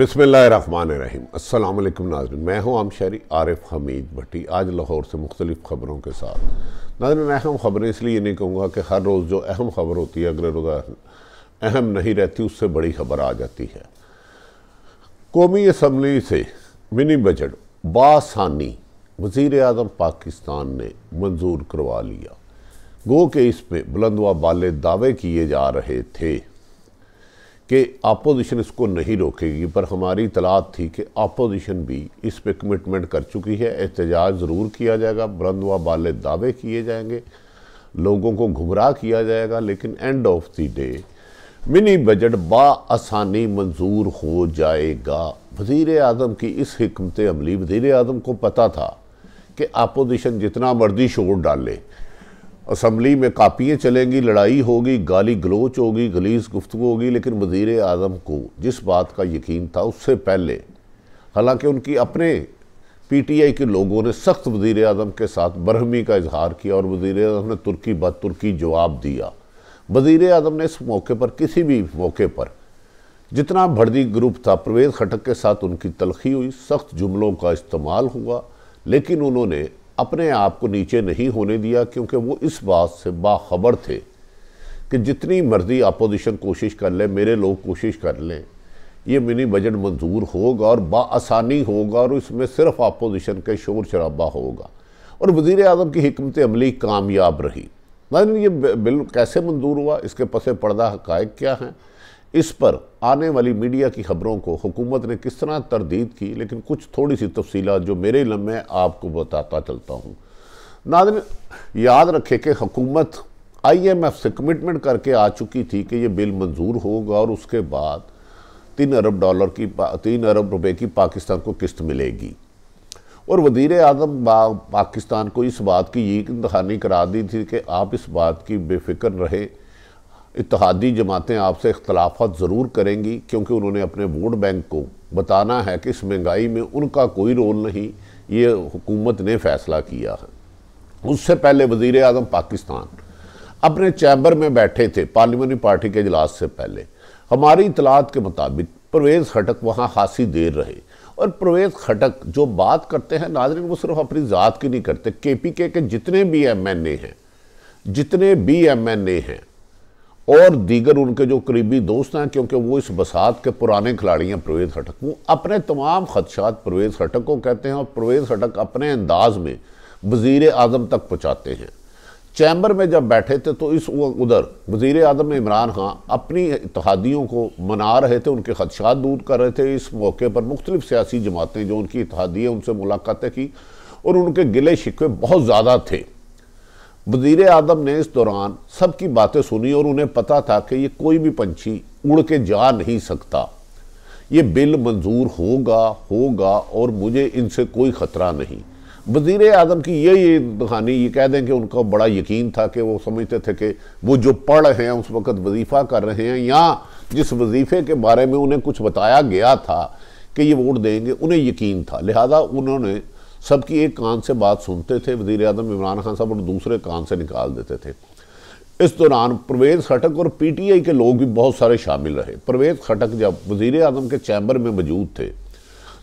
बिसमीम अल्लाम नाजरन मैं हूँ आम शहरी आरिफ हमीद भट्टी आज लाहौर से मुख्तलिफ़ ख़बरों के साथ नाजरन अहम ख़बरें इसलिए नहीं कहूँगा कि हर रोज़ जो अहम ख़बर होती है अगले रोज़ अहम नहीं रहती उससे बड़ी ख़बर आ जाती है कौमी असम्बली से मिनी बजट बासानी वज़ी अजम पाकिस्तान ने मंजूर करवा लिया गो के इस पर बुलंदवा बाले दावे किए जा रहे थे कि अपोजिशन इसको नहीं रोकेगी पर हमारी तलाद थी कि अपोजिशन भी इस पर कमिटमेंट कर चुकी है एहतजाज ज़रूर किया जाएगा बुलंद व बाल दावे किए जाएंगे लोगों को घुमराह किया जाएगा लेकिन end of the day mini budget बासानी मंजूर हो जाएगा वज़ी अजम की इस हमत अमली वज़ी अजम को पता था कि अपोजिशन जितना मर्जी शोर डाले असम्बली में कापियाँ चलेंगी लड़ाई होगी गाली गलोच होगी गलीस गुफ्तु होगी लेकिन वज़ी अजम को जिस बात का यकीन था उससे पहले हालांकि उनकी अपने पी टी आई के लोगों ने सख्त वजीर अजम के साथ बरहमी का इजहार किया और वजीर अजम ने तुर्की बद तुर्की जवाब दिया वजीर अजम ने इस मौके पर किसी भी मौके पर जितना भर्दी ग्रुप था प्रवेद खटक के साथ उनकी तलखी हुई सख्त जुमलों का इस्तेमाल हुआ लेकिन उन्होंने अपने आप को नीचे नहीं होने दिया क्योंकि वो इस बात से बाखबर थे कि जितनी मर्ज़ी अपोजिशन कोशिश कर ले मेरे लोग कोशिश कर लें ये मिनी बजट मंजूर होगा और बासानी होगा और इसमें सिर्फ अपोजिशन के शोर शराबा होगा और वज़ी अजम की हमत अमली कामयाब रही नाजन ये बिल कैसे मंजूर हुआ इसके पसे पर्दा हक़ क्या हैं इस पर आने वाली मीडिया की खबरों को हुकूमत ने किस तरह तरदीद की लेकिन कुछ थोड़ी सी तफसीत जो मेरे इलम में आपको बताता चलता हूँ नादिन याद रखे कि हुकूमत आई एम एफ से कमिटमेंट करके आ चुकी थी कि ये बिल मंजूर होगा और उसके बाद तीन अरब डॉलर की तीन अरब रुपए की पाकिस्तान को किस्त मिलेगी और वजीर अजम पाकिस्तान को इस बात की यकीन दहानी करा दी थी कि आप इस बात की बेफिक्र रहे इतिहादी जमातें आपसे इख्तलाफत ज़रूर करेंगी क्योंकि उन्होंने अपने वोट बैंक को बताना है कि इस महंगाई में उनका कोई रोल नहीं ये हुकूमत ने फ़ैसला किया है उससे पहले वजीर अजम पाकिस्तान अपने चैम्बर में बैठे थे पार्लियामानी पार्टी के अजलास से पहले हमारी इतलात के मुताबिक परवेज़ खटक वहाँ खासी देर रहे और परवेज़ खटक जो बात करते हैं नाजरन वो सिर्फ अपनी ज़ात की नहीं करते के पी के के जितने भी एम एन ए हैं जितने भी एम एन ए हैं और दीगर उनके जो करीबी दोस्त हैं क्योंकि वो इस बसात के पुराने खिलाड़ी हैं परवेज़ हटक वो अपने तमाम खदशात परवेज़ हटक को कहते हैं और परवेज़ हटक अपने अंदाज में वज़ी अजम तक पहुँचाते हैं चैम्बर में जब बैठे थे तो इस उधर वजीर अजम इमरान खान अपनी इतिहादियों को मना रहे थे उनके खदशात दूर कर रहे थे इस मौके पर मुख्तलिफ सियासी जमातें जो उनकी इतिहादी हैं उनसे मुलाकातें की और उनके गिले शिकवे बहुत ज़्यादा थे वजीर आदम ने इस दौरान सबकी बातें सुनी और उन्हें पता था कि ये कोई भी पंछी उड़ के जा नहीं सकता ये बिल मंजूर होगा होगा और मुझे इनसे कोई ख़तरा नहीं वजीर आदम की यही कहानी ये कह दें कि उनका बड़ा यकीन था कि वो समझते थे कि वो जो पढ़ हैं उस वक्त वजीफ़ा कर रहे हैं या जिस वजीफ़े के बारे में उन्हें कुछ बताया गया था कि ये वोट देंगे उन्हें यकीन था लिहाजा उन्होंने सबकी एक कान से बात सुनते थे वजीर अजम इमरान खान साहब और दूसरे कान से निकाल देते थे इस दौरान परवेज़ खटक और पीटीआई के लोग भी बहुत सारे शामिल रहे परवेज़ खटक जब वजीर अजम के चैम्बर में मौजूद थे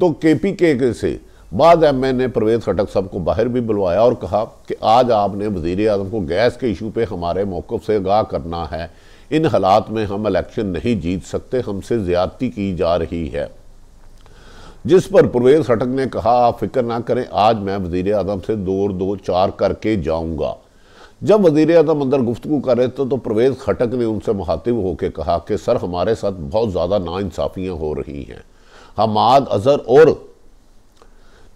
तो के पी के से बाद एम एन ने परवेज़ खटक साहब को बाहर भी बुलवाया और कहा कि आज आपने वजीर अजम को गैस के इशू पर हमारे मौक़ से आगाह करना है इन हालात में हम इलेक्शन नहीं जीत सकते हमसे ज़्यादती की जा रही है जिस पर परवेज हटक ने कहा आप फिक्र ना करें आज मैं वजीर आजम से दो और दो चार करके जाऊंगा जब वजीर आजम अंदर गुफ्तु कर रहे थे तो परवेज़ खटक ने उनसे मुखातिब होकर कहा कि सर हमारे साथ बहुत ज़्यादा नाानसाफ़ियाँ हो रही हैं हमाद अजहर और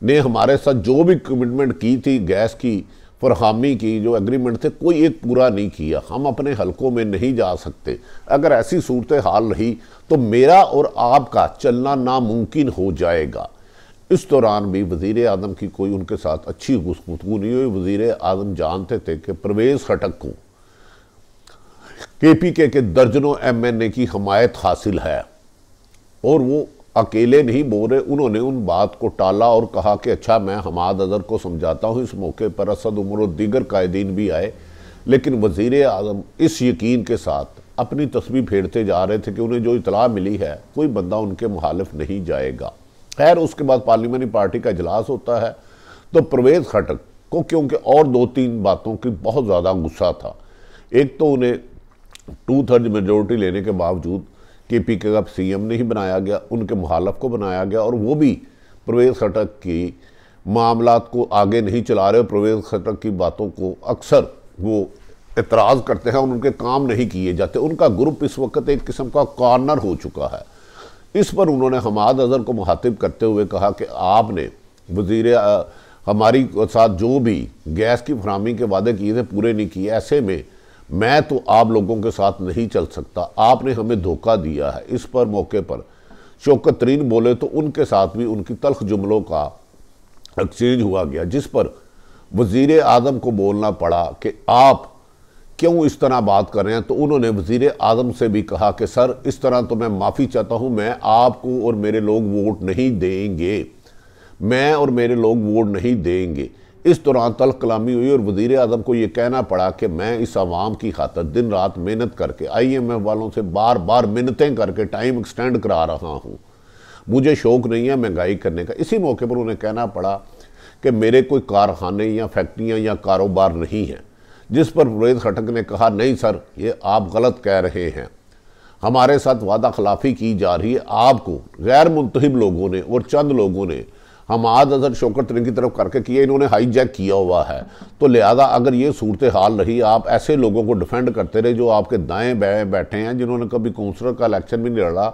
ने हमारे साथ जो भी कमिटमेंट की थी गैस की फरहमी की जो एग्रीमेंट थे कोई एक पूरा नहीं किया हम अपने हलकों में नहीं जा सकते अगर ऐसी सूरत हाल रही तो मेरा और आपका चलना नामुमकिन हो जाएगा इस दौरान भी वजीर आजम की कोई उनके साथ अच्छी गुफ्तु नहीं हुई वजीर आजम जानते थे कि प्रवेश खटक को के पी के दर्जनों एम एन ए की हमायत हासिल है और वो अकेले नहीं रहे उन्होंने उन बात को टाला और कहा कि अच्छा मैं हमाद अजहर को समझाता हूँ इस मौके पर असद उमर और दीगर कायदीन भी आए लेकिन वजीर अजम इस यकीन के साथ अपनी तस्वीर फेरते जा रहे थे कि उन्हें जो इतला मिली है कोई बंदा उनके मुखालफ नहीं जाएगा खैर उसके बाद पार्लियामानी पार्टी का इजलास होता है तो परवेज़ खटक को क्योंकि और दो तीन बातों की बहुत ज़्यादा गुस्सा था एक तो उन्हें टू थर्ड मेजोरिटी लेने के बावजूद के पी के अब सी एम नहीं बनाया गया उनके मुहालफ को बनाया गया और वो भी प्रवेश खटक की मामला को आगे नहीं चला रहे प्रवेश खटक की बातों को अक्सर वो एतराज़ करते हैं और उनके काम नहीं किए जाते उनका ग्रुप इस वक्त एक किस्म का कॉर्नर हो चुका है इस पर उन्होंने हमाद अजहर को मुहातिब करते हुए कहा कि आपने वजीर हमारी साथ जो भी गैस की फरहमी के वादे किए थे पूरे नहीं किए ऐसे में मैं तो आप लोगों के साथ नहीं चल सकता आपने हमें धोखा दिया है इस पर मौके पर शौकत तरीन बोले तो उनके साथ भी उनकी तलख जुमलों का एक्सचेंज हुआ गया जिस पर वज़ी अजम को बोलना पड़ा कि आप क्यों इस तरह बात कर रहे हैं तो उन्होंने वज़ी अजम से भी कहा कि सर इस तरह तो मैं माफ़ी चाहता हूँ मैं आपको और मेरे लोग वोट नहीं देंगे मैं और मेरे लोग वोट नहीं देंगे इस दौरान तल कलामी हुई और वजीर अजम को ये कहना पड़ा कि मैं इस आवाम की खातर दिन रात मेहनत करके आई एम एफ वालों से बार बार मिन्नतें करके टाइम एक्सटेंड करा रहा हूँ मुझे शौक़ नहीं है महंगाई करने का इसी मौके पर उन्हें कहना पड़ा कि मेरे कोई कारखाने या फैक्ट्रियाँ या कारोबार नहीं हैं जिस पर रोहित खटक ने कहा नहीं सर ये आप गलत कह रहे हैं हमारे साथ वादा खिलाफी की जा रही है आपको गैर मुंतब लोगों ने और चंद लोगों ने हम आज अजर तरीन की तरफ करके किए इन्होंने हाईजैक किया हुआ है तो लिहाजा अगर ये सूरत हाल रही आप ऐसे लोगों को डिफेंड करते रहे जो आपके दाएँ बाएँ बैठे हैं जिन्होंने कभी काउंसलर का इलेक्शन भी नहीं लड़ा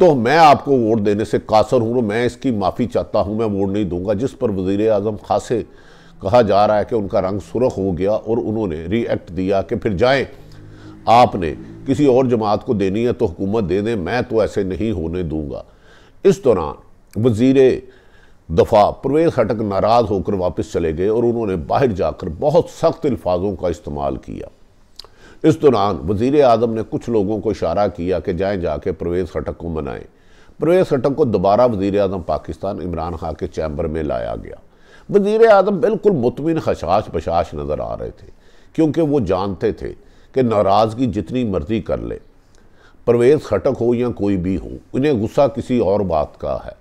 तो मैं आपको वोट देने से कासर हूँ मैं इसकी माफ़ी चाहता हूँ मैं वोट नहीं दूंगा जिस पर वजीर अजम खासे कहा जा रहा है कि उनका रंग सुरख हो गया और उन्होंने रिएक्ट दिया कि फिर जाए आपने किसी और जमात को देनी है तो हुकूमत दे दें मैं तो ऐसे नहीं होने दूंगा इस दौरान वजीर दफ़ा परवेज़ खटक नाराज़ होकर वापस चले गए और उन्होंने बाहर जाकर बहुत सख्त अल्फाजों का इस्तेमाल किया इस दौरान वजीर आजम ने कुछ लोगों को इशारा किया कि जाए जाके परवेज़ खटक को मनाएं परवेज़ खटक को दोबारा वजीर आजम पाकिस्तान इमरान खां के चैम्बर में लाया गया वजीर आजम बिल्कुल मुतमिन खशाश बशाश नज़र आ रहे थे क्योंकि वो जानते थे कि नाराज़गी जितनी मर्जी कर ले परवेज़ खटक हो या कोई भी हो उन्हें गुस्सा किसी और बात का है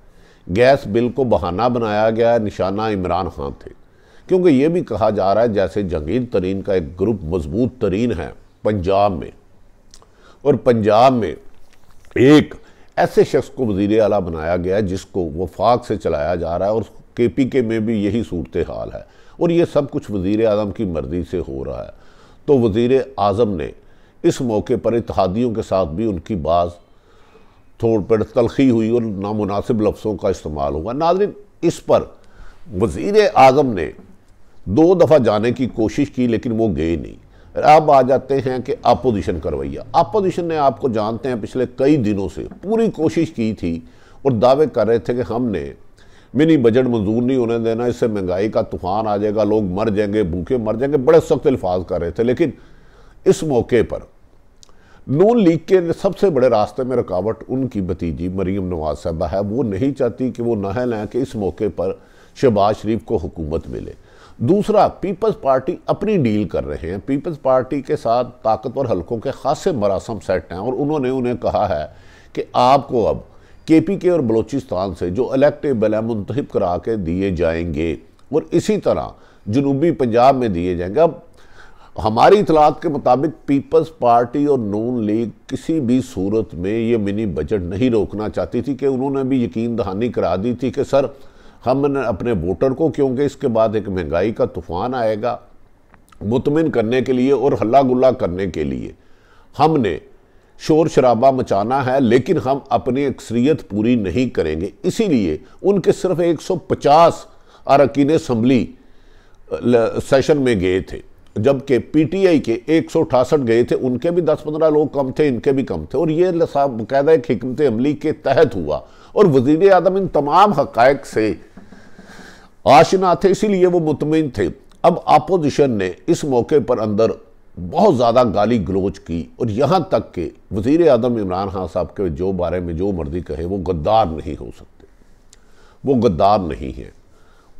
गैस बिल को बहाना बनाया गया निशाना इमरान खान थे क्योंकि ये भी कहा जा रहा है जैसे जंगीर तरीन का एक ग्रुप मजबूत तरीन है पंजाब में और पंजाब में एक ऐसे शख्स को वजीर अला बनाया गया जिसको वफाक से चलाया जा रहा है और के पी के में भी यही सूरत हाल है और ये सब कुछ वज़ी अजम की मर्ज़ी से हो रहा है तो वज़ी अजम ने इस मौके पर इतिहादियों के साथ भी उनकी बाज़ तौर पर तलखी हुई और नामनासिब लफ्सों का इस्तेमाल हुआ नाजरिन इस पर वज़ी अजम ने दो दफ़ा जाने की कोशिश की लेकिन वो गए नहीं अब आ जाते हैं कि अपोजिशन करवैया अपोजिशन ने आपको जानते हैं पिछले कई दिनों से पूरी कोशिश की थी और दावे कर रहे थे कि हमने मिनी बजट मंजूर नहीं होने देना इससे महंगाई का तूफान आ जाएगा लोग मर जाएंगे भूखे मर जाएंगे बड़े सख्त अल्फाज कर रहे थे लेकिन इस मौके पर नून लीग के सबसे बड़े रास्ते में रुकावट उनकी भतीजी मरीम नवाज साहबा है वो नहीं चाहती कि वो नह लें कि इस मौके पर शहबाज शरीफ को हुकूमत मिले दूसरा पीपल्स पार्टी अपनी डील कर रहे हैं पीपल्स पार्टी के साथ ताकतवर हलकों के खासे मरासम सेट हैं और उन्होंने उन्हें कहा है कि आपको अब के पी के और बलोचिस्तान से जो अलेक्टेबल है मुंतब करा के दिए जाएंगे और इसी तरह जनूबी पंजाब में दिए जाएंगे अब हमारी इतलात के मुताबिक पीपल्स पार्टी और नून लीग किसी भी सूरत में ये मिनी बजट नहीं रोकना चाहती थी कि उन्होंने भी यकीन दहानी करा दी थी कि सर हम अपने वोटर को क्योंकि इसके बाद एक महंगाई का तूफान आएगा मुतमिन करने के लिए और हल्ला गुल्ला करने के लिए हमने शोर शराबा मचाना है लेकिन हम अपनी अक्सरियत पूरी नहीं करेंगे इसीलिए उनके सिर्फ 150 अरकिन असम्बली सेशन में गए थे जबकि पीटीआई के एक सौ गए थे उनके भी दस पंद्रह लोग कम थे इनके भी कम थे और ये बाकायदा एक हमत अमली के तहत हुआ और वजीर अजम इन तमाम हक़ से आशना थे इसीलिए वो मुतमिन थे अब अपोजिशन ने इस मौके पर अंदर बहुत ज़्यादा गाली गलोच की और यहाँ तक के वजीर अजम इमरान खान साहब के जो बारे में जो मर्जी कहे वो गद्दार नहीं हो सकते वो गद्दार नहीं है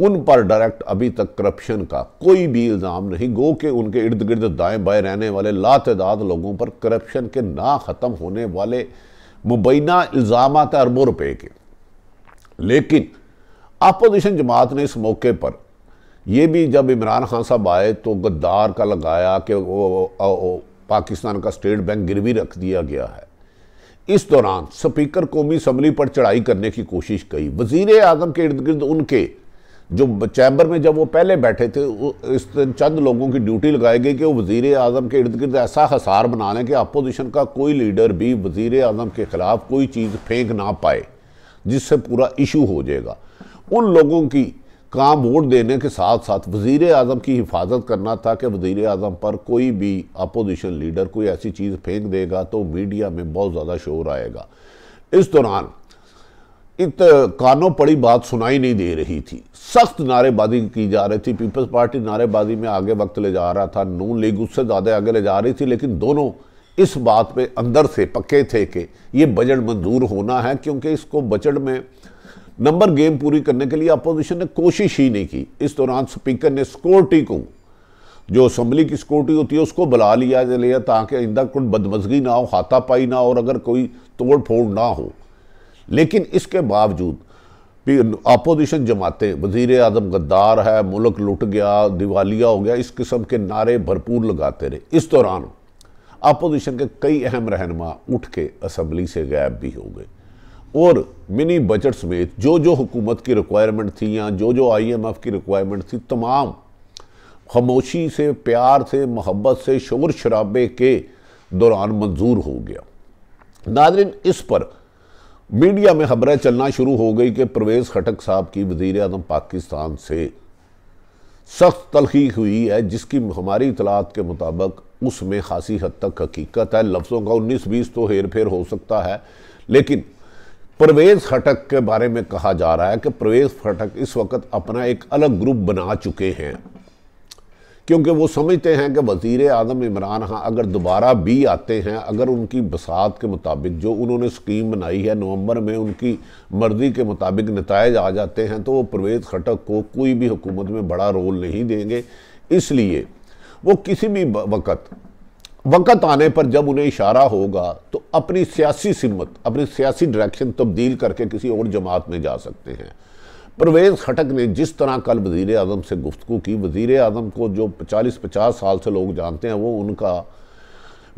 उन पर डायरेक्ट अभी तक करप्शन का कोई भी इल्ज़ाम नहीं गो के उनके इर्द गिर्द दाएं बाएं रहने वाले लातदाद लोगों पर करप्शन के ना ख़त्म होने वाले मुबैना इल्ज़ाम अरबों रुपये के लेकिन अपोजिशन जमात ने इस मौके पर ये भी जब इमरान खान साहब आए तो गद्दार का लगाया कि वो पाकिस्तान का स्टेट बैंक गिरवी रख दिया गया है इस दौरान स्पीकर कौमी असम्बली पर चढ़ाई करने की कोशिश की वजीर आजम के इर्द गिर्द उनके जो चैम्बर में जब वो पहले बैठे थे इस चंद लोगों की ड्यूटी लगाई गई कि वो वजीर अजम के इर्द गिर्द ऐसा हसार बना लें कि अपोजिशन का कोई लीडर भी वजीर अजम के ख़िलाफ़ कोई चीज़ फेंक ना पाए जिससे पूरा इशू हो जाएगा उन लोगों की काम वोट देने के साथ साथ वजीर अजम की हिफाजत करना था कि वजीर अजम पर कोई भी अपोजिशन लीडर कोई ऐसी चीज़ फेंक देगा तो मीडिया में बहुत ज़्यादा शोर आएगा इस दौरान इत कानों पड़ी बात सुनाई नहीं दे रही थी सख्त नारेबाजी की जा रही थी पीपल्स पार्टी नारेबाजी में आगे वक्त ले जा रहा था नून लीग उससे ज़्यादा आगे ले जा रही थी लेकिन दोनों इस बात पे अंदर से पक्के थे कि ये बजट मंजूर होना है क्योंकि इसको बजट में नंबर गेम पूरी करने के लिए अपोजिशन ने कोशिश ही नहीं की इस दौरान स्पीकर ने सिक्योरिटी को जो असम्बली की सिक्योरिटी होती है उसको बुला लिया लिया ताकि आइंदा कोई बदमजगी ना हो हाथापाई ना हो और अगर कोई तोड़ फोड़ ना हो लेकिन इसके बावजूद अपोजिशन जमातें वजीर आजम गद्दार है मुल्क लुट गया दिवालिया हो गया इस किस्म के नारे भरपूर लगाते रहे इस दौरान अपोजिशन के कई अहम रहनमा उठ के असम्बली से गायब भी हो गए और मिनी बजट समेत जो जो हुकूमत की रिक्वायरमेंट थी या जो जो आई एम एफ़ की रिक्वायरमेंट थी तमाम खामोशी से प्यार से मोहब्बत से शोर शराबे के दौरान मंजूर हो गया नादरिन इस पर मीडिया में खबरें चलना शुरू हो गई कि परवेज़ खटक साहब की वजीर अजम पाकिस्तान से सख्त तलखी हुई है जिसकी हमारी इतलात के मुताबिक उसमें खासी हद तक हकीकत है लफ्ज़ों का उन्नीस बीस तो हेर फेर हो सकता है लेकिन परवेज़ खटक के बारे में कहा जा रहा है कि परवेज़ खटक इस वक्त अपना एक अलग ग्रुप बना चुके हैं क्योंकि वो समझते हैं कि वज़ी अजम इमरान खान अगर दोबारा भी आते हैं अगर उनकी बसात के मुताबिक जो उन्होंने स्कीम बनाई है नवंबर में उनकी मर्ज़ी के मुताबिक नतज आ जाते हैं तो वो परवेज़ खटक को कोई भी हुकूमत में बड़ा रोल नहीं देंगे इसलिए वो किसी भी वक़्त वक़्त आने पर जब उन्हें इशारा होगा तो अपनी सियासी सिमत अपनी सियासी डायरेक्शन तब्दील करके किसी और जमात में जा सकते हैं परवेज़ खटक ने जिस तरह कल वज़ी अजम से गुफ्तु की वज़ी अजम को जो चालीस पचास साल से लोग जानते हैं वो उनका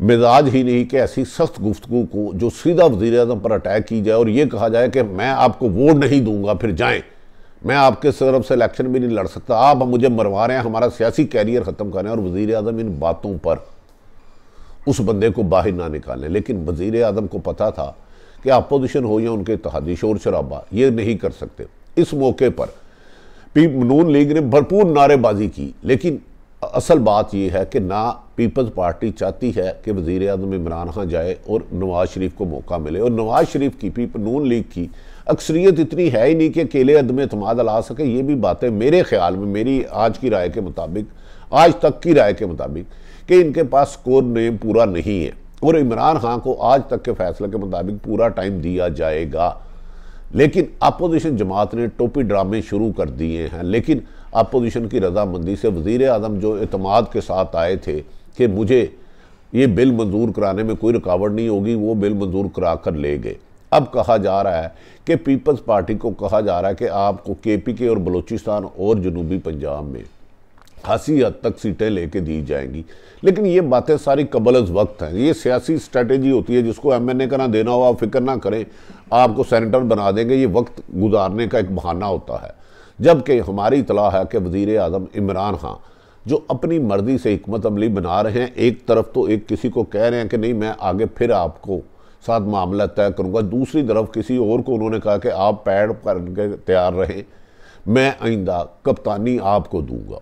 मिजाज ही नहीं कि ऐसी सख्त गुफ्तु को जो सीधा वज़ी अजम पर अटैक की जाए और ये कहा जाए कि मैं आपको वोट नहीं दूंगा फिर जाए मैं आपके सरफ से इलेक्शन भी नहीं लड़ सकता आप मुझे मरवा रहे हैं हमारा सियासी कैरियर ख़त्म कर रहे हैं और वज़ी अजम इन बातों पर उस बंदे को बाहर ना निकालें लेकिन वज़ी अजम को पता था कि अपोजिशन हो या उनके तहदी शोर शराबा ये नहीं कर सकते इस मौके पर पी नून लीग ने भरपूर नारेबाजी की लेकिन असल बात यह है कि ना पीपल्स पार्टी चाहती है कि वजीर अजम इमरान खान जाए और नवाज शरीफ को मौका मिले और नवाज शरीफ की पीप नून लीग की अक्सरियत इतनी है ही नहीं कि अकेले अदम अतमाद ला सके ये भी बातें मेरे ख्याल में मेरी आज की राय के मुताबिक आज तक की राय के मुताबिक कि इनके पास स्कोर नेम पूरा नहीं है और इमरान खान को आज तक के फैसले के मुताबिक पूरा टाइम दिया जाएगा लेकिन अपोजिशन जमात ने टोपी ड्रामे शुरू कर दिए हैं लेकिन अपोजिशन की रजामंदी से वजीर अजम जो अतमाद के साथ आए थे कि मुझे ये बिल मंजूर कराने में कोई रुकावट नहीं होगी वो बिल मंजूर करा कर ले गए अब कहा जा रहा है कि पीपल्स पार्टी को कहा जा रहा है कि आपको के पी के और बलूचिस्तान और जनूबी पंजाब में खासी हद तक सीटें लेके दी जाएंगी लेकिन ये बातें सारी कबल वक्त हैं ये सियासी स्ट्रेटेजी होती है जिसको एम एन ए का ना देना हो आप फिक्र ना करें आपको सेनेटर बना देंगे ये वक्त गुजारने का एक बहाना होता है जबकि हमारी इतला है कि वजीर अजम इमरान खां जो अपनी मर्जी से हमत अमली बना रहे हैं एक तरफ तो एक किसी को कह रहे हैं कि नहीं मैं आगे फिर आपको साथ मामला तय करूँगा दूसरी तरफ किसी और को उन्होंने कहा कि आप पैड करके तैयार रहें मैं आइंदा कप्तानी आपको दूंगा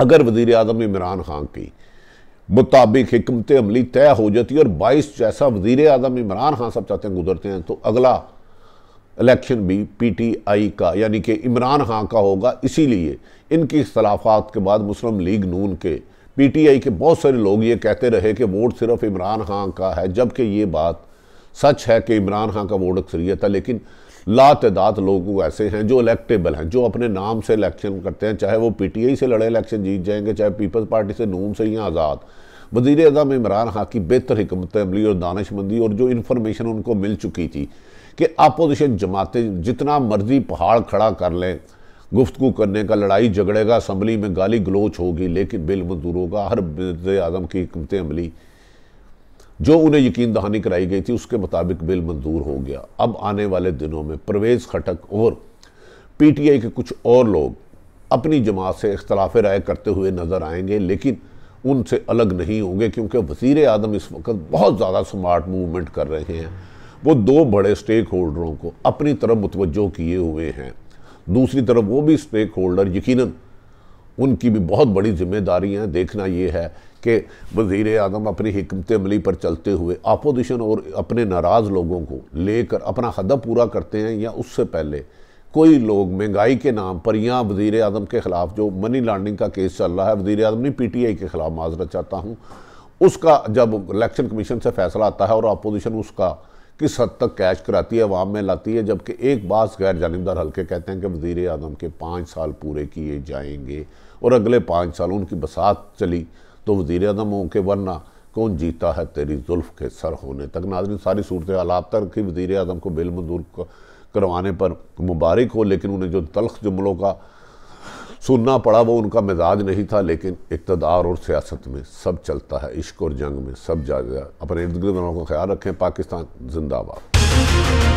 अगर वज़ी अजम इमरान खान की मुताबिक हमत अमली तय हो जाती है और बाईस जैसा वजीर अजम इमरान खान सब चाहते हैं गुजरते हैं तो अगला इलेक्शन भी पी टी आई का यानी कि इमरान खान का होगा इसीलिए इनकी अख्तलाफात के बाद मुस्लिम लीग नून के पी टी आई के बहुत सारे लोग ये कहते रहे कि वोट सिर्फ इमरान खान का है जबकि ये बात सच है कि इमरान खान का वोट अक्सरियत है लेकिन लातदाद लोग ऐसे हैं जो इलेक्टेबल हैं जो अपने नाम से इलेक्शन करते हैं चाहे वो पीटीआई से लड़े इलेक्शन जीत जाएंगे चाहे पीपल्स पार्टी से नूम से या आज़ाद वजीर अजम इमरान खां की बेहतर हमत अमली और दानशमंदी और जो इन्फॉर्मेशन उनको मिल चुकी थी कि अपोजिशन जमातें जितना मर्जी पहाड़ खड़ा कर लें गुफ्तु करने का लड़ाई झगड़ेगा असम्बली में गाली गलोच होगी लेकिन बिल मंजूर होगा हर वजी अजम की हमत अमली जो उन्हें यकीन दहानी कराई गई थी उसके मुताबिक बिल मंजूर हो गया अब आने वाले दिनों में परवेज़ खटक और पीटीआई के कुछ और लोग अपनी जमात से इख्तलाफ राय करते हुए नज़र आएंगे लेकिन उनसे अलग नहीं होंगे क्योंकि वजीर आदम इस वक्त बहुत ज़्यादा स्मार्ट मूवमेंट कर रहे हैं वो दो बड़े स्टेक होल्डरों को अपनी तरफ मुतवजो किए हुए हैं दूसरी तरफ वो भी स्टेक होल्डर यकीन उनकी भी बहुत बड़ी हैं देखना ये है कि वजीर अजम अपनी हमत अमली पर चलते हुए अपोजिशन और अपने नाराज़ लोगों को लेकर अपना हदब पूरा करते हैं या उससे पहले कोई लोग महंगाई के नाम पर या वजीर अजम के ख़िलाफ़ जो मनी लॉन्ड्रिंग का केस चल रहा है वजीर अजम नहीं पी टी आई के ख़िलाफ़ माजरत चाहता हूँ उसका जब इलेक्शन कमीशन से फैसला आता है और अपोजिशन उसका किस हद तक कैश कराती है अवाम में लाती है जबकि एक बात गैर जानबदार हल्के कहते हैं कि वजीर अजम के पाँच साल पूरे किए जाएंगे और अगले पाँच साल उनकी बसात चली तो वजीर अदम हो के वरना कौन जीता है तेरी जुल्फ़ के सर होने तक नाजरी सारी सूरत हालात तक रखी वज़ी अजम को बिल मंजूर करवाने पर मुबारक हो लेकिन उन्हें जो तलख जुमलों का सुनना पड़ा वो उनका मिजाज नहीं था लेकिन इकतदार और सियासत में सब चलता है इश्क और जंग में सब जायज़ा अपने इर्द गिर्द का ख्याल रखें पाकिस्तान जिंदाबाद